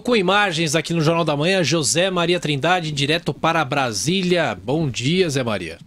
com imagens aqui no Jornal da Manhã, José Maria Trindade, direto para Brasília. Bom dia, Zé Maria.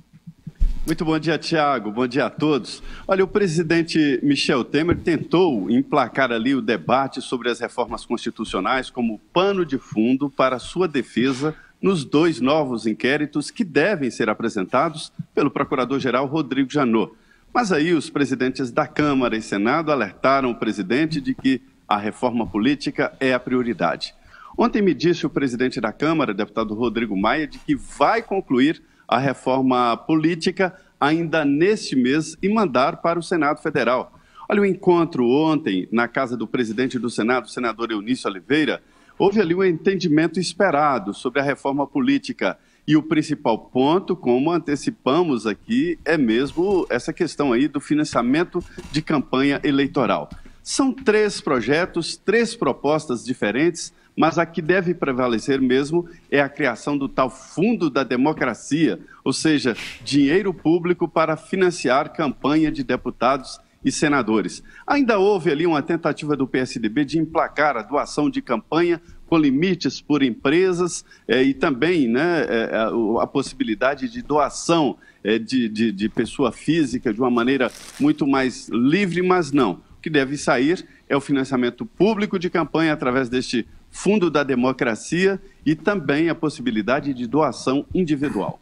Muito bom dia, Tiago. Bom dia a todos. Olha, o presidente Michel Temer tentou emplacar ali o debate sobre as reformas constitucionais como pano de fundo para sua defesa nos dois novos inquéritos que devem ser apresentados pelo procurador-geral Rodrigo Janot. Mas aí os presidentes da Câmara e Senado alertaram o presidente de que a reforma política é a prioridade. Ontem me disse o presidente da Câmara, deputado Rodrigo Maia, de que vai concluir a reforma política ainda neste mês e mandar para o Senado Federal. Olha, o encontro ontem na casa do presidente do Senado, senador Eunício Oliveira, houve ali um entendimento esperado sobre a reforma política. E o principal ponto, como antecipamos aqui, é mesmo essa questão aí do financiamento de campanha eleitoral. São três projetos, três propostas diferentes, mas a que deve prevalecer mesmo é a criação do tal Fundo da Democracia, ou seja, dinheiro público para financiar campanha de deputados e senadores. Ainda houve ali uma tentativa do PSDB de emplacar a doação de campanha com limites por empresas eh, e também né, a, eh, eh, a, possibilidade de doação de, de, de pessoa física de uma maneira muito mais livre, mas não que deve sair é o financiamento público de campanha através deste Fundo da Democracia e também a possibilidade de doação individual.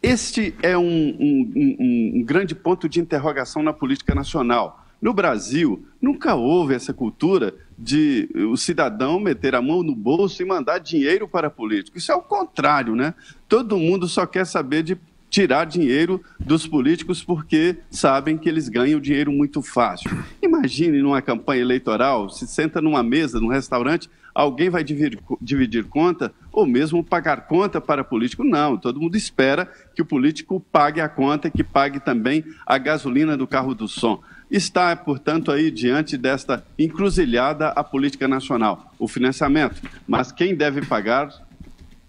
Este é um, um, um, um, grande ponto de interrogação na política nacional. No Brasil, nunca houve essa cultura de o cidadão meter a mão no bolso e mandar dinheiro para político. Isso é o contrário, né? Todo mundo só quer saber de tirar dinheiro dos políticos porque sabem que eles ganham dinheiro muito fácil. E imagine numa campanha eleitoral, se senta numa mesa, num restaurante, alguém vai dividir, dividir conta ou mesmo pagar conta para político. Não, todo mundo espera que o político pague a conta, que pague também a gasolina do carro do som. Está, portanto, aí diante desta encruzilhada a política nacional, o financiamento. Mas quem deve pagar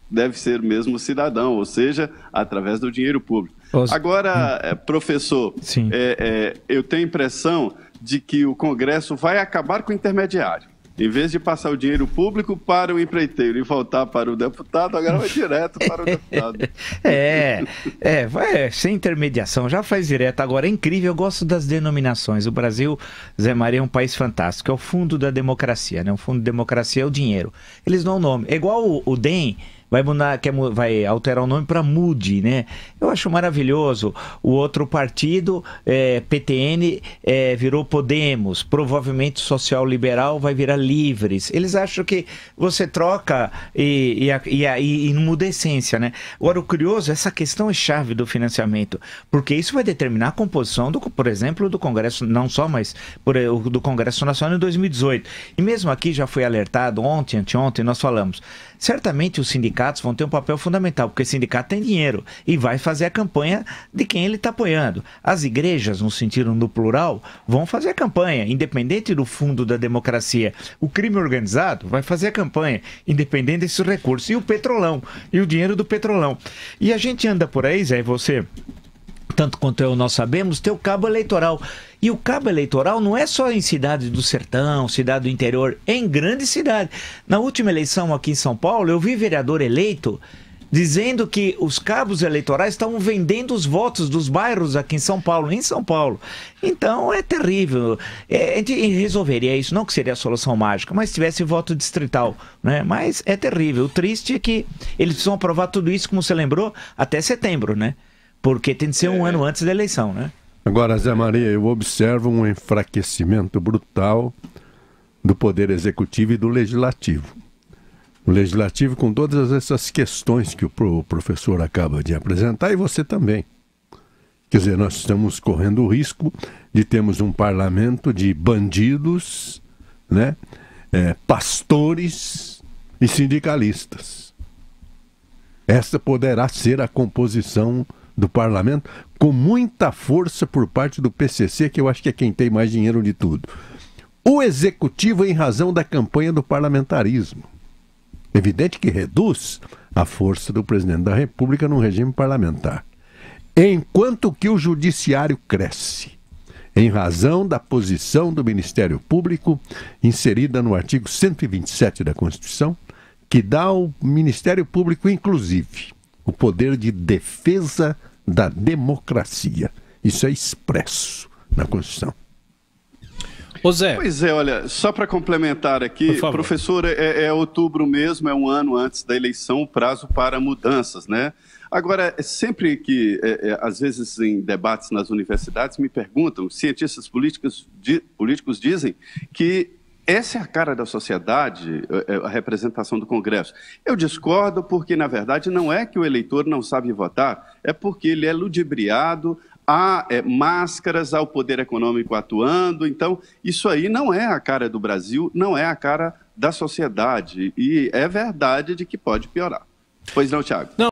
deve ser mesmo cidadão, ou seja, através do dinheiro público. Os... Agora, hum. é, professor, é, é, eu tenho a impressão de que o Congresso vai acabar com o intermediário. Em vez de passar o dinheiro público para o empreiteiro e voltar para o deputado, agora vai direto para o deputado. é, é, vai é, sem intermediação, já faz direto. Agora, é incrível, eu gosto das denominações. O Brasil, Zé Maria, é um país fantástico. É o fundo da democracia, né? O fundo da democracia é o dinheiro. Eles dão nome. É igual o, o DEM, vai mudar, quer, vai alterar o nome para Mude, né? Eu acho maravilhoso. O outro partido, é, PTN, é, virou Podemos, provavelmente social liberal vai virar Livres. Eles acham que você troca e, e, e, e não muda a essência, né? Agora, o curioso, essa questão é chave do financiamento, porque isso vai determinar a composição, do, por exemplo, do Congresso, não só, mas por, do Congresso Nacional em 2018. E mesmo aqui já foi alertado ontem, anteontem, nós falamos certamente os sindicatos vão ter um papel fundamental, porque o sindicato tem dinheiro e vai fazer a campanha de quem ele está apoiando. As igrejas, no sentido no plural, vão fazer a campanha, independente do fundo da democracia. O crime organizado vai fazer a campanha, independente desses recursos. E o petrolão, e o dinheiro do petrolão. E a gente anda por aí, Zé, você tanto quanto eu nós sabemos, ter o cabo eleitoral. E o cabo eleitoral não é só em cidades do sertão, cidade do interior, é em grande cidade. Na última eleição aqui em São Paulo, eu vi vereador eleito dizendo que os cabos eleitorais estavam vendendo os votos dos bairros aqui em São Paulo, em São Paulo. Então é terrível. É, a gente resolveria isso, não que seria a solução mágica, mas tivesse voto distrital, né? Mas é terrível. O triste é que eles precisam aprovar tudo isso, como você lembrou, até setembro, né? Porque tem de ser um é. ano antes da eleição, né? Agora, Zé Maria, eu observo um enfraquecimento brutal do Poder Executivo e do Legislativo. O Legislativo, com todas essas questões que o professor acaba de apresentar, e você também. Quer dizer, nós estamos correndo o risco de termos um parlamento de bandidos, né? É, pastores e sindicalistas. Essa poderá ser a composição do parlamento com muita força por parte do PCC, que eu acho que é quem tem mais dinheiro de tudo. O executivo em razão da campanha do parlamentarismo. Evidente que reduz a força do presidente da República no regime parlamentar. Enquanto que o judiciário cresce, em razão da posição do Ministério Público, inserida no artigo 127 da Constituição, que dá ao Ministério Público, inclusive, o poder de defesa da democracia. Isso é expresso na Constituição. Ô Zé. Pois é, olha, só para complementar aqui, professor, é, é, outubro mesmo, é um ano antes da eleição, o prazo para mudanças, né? Agora, é sempre que, é, é, às vezes em debates nas universidades, me perguntam, cientistas políticos, di, políticos dizem que essa é a cara da sociedade, é, é, a representação do Congresso. Eu discordo porque, na verdade, não é que o eleitor não sabe votar, é porque ele é ludibriado há é, máscaras, há o poder econômico atuando. Então, isso aí não é a cara do Brasil, não é a cara da sociedade. E é verdade de que pode piorar. Pois não, Tiago? Não.